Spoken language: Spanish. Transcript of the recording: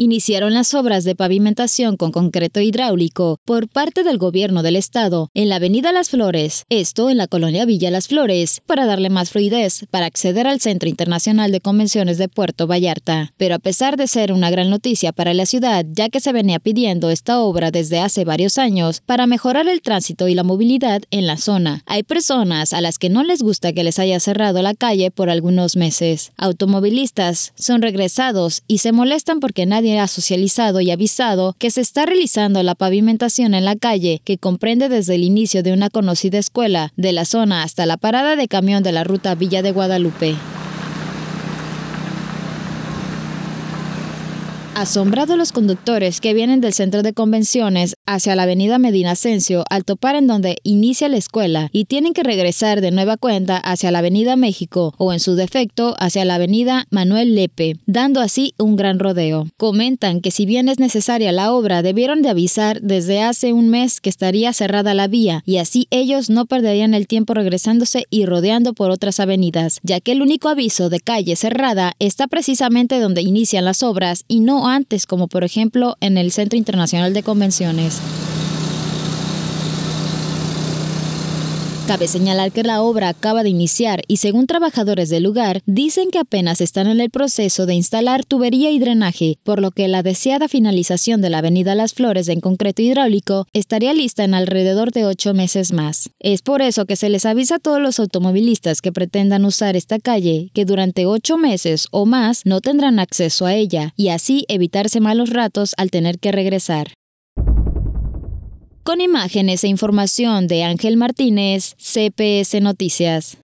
iniciaron las obras de pavimentación con concreto hidráulico por parte del gobierno del estado en la avenida Las Flores, esto en la colonia Villa Las Flores, para darle más fluidez para acceder al Centro Internacional de Convenciones de Puerto Vallarta. Pero a pesar de ser una gran noticia para la ciudad, ya que se venía pidiendo esta obra desde hace varios años para mejorar el tránsito y la movilidad en la zona, hay personas a las que no les gusta que les haya cerrado la calle por algunos meses. Automovilistas son regresados y se molestan porque nadie ha socializado y avisado que se está realizando la pavimentación en la calle, que comprende desde el inicio de una conocida escuela, de la zona hasta la parada de camión de la ruta Villa de Guadalupe. Asombrados los conductores que vienen del centro de convenciones hacia la avenida Medina Asensio al topar en donde inicia la escuela y tienen que regresar de nueva cuenta hacia la avenida México o en su defecto hacia la avenida Manuel Lepe, dando así un gran rodeo. Comentan que si bien es necesaria la obra debieron de avisar desde hace un mes que estaría cerrada la vía y así ellos no perderían el tiempo regresándose y rodeando por otras avenidas, ya que el único aviso de calle cerrada está precisamente donde inician las obras y no antes, como por ejemplo en el Centro Internacional de Convenciones, Cabe señalar que la obra acaba de iniciar y según trabajadores del lugar, dicen que apenas están en el proceso de instalar tubería y drenaje, por lo que la deseada finalización de la avenida Las Flores en concreto hidráulico estaría lista en alrededor de ocho meses más. Es por eso que se les avisa a todos los automovilistas que pretendan usar esta calle que durante ocho meses o más no tendrán acceso a ella y así evitarse malos ratos al tener que regresar. Con imágenes e información de Ángel Martínez, CPS Noticias.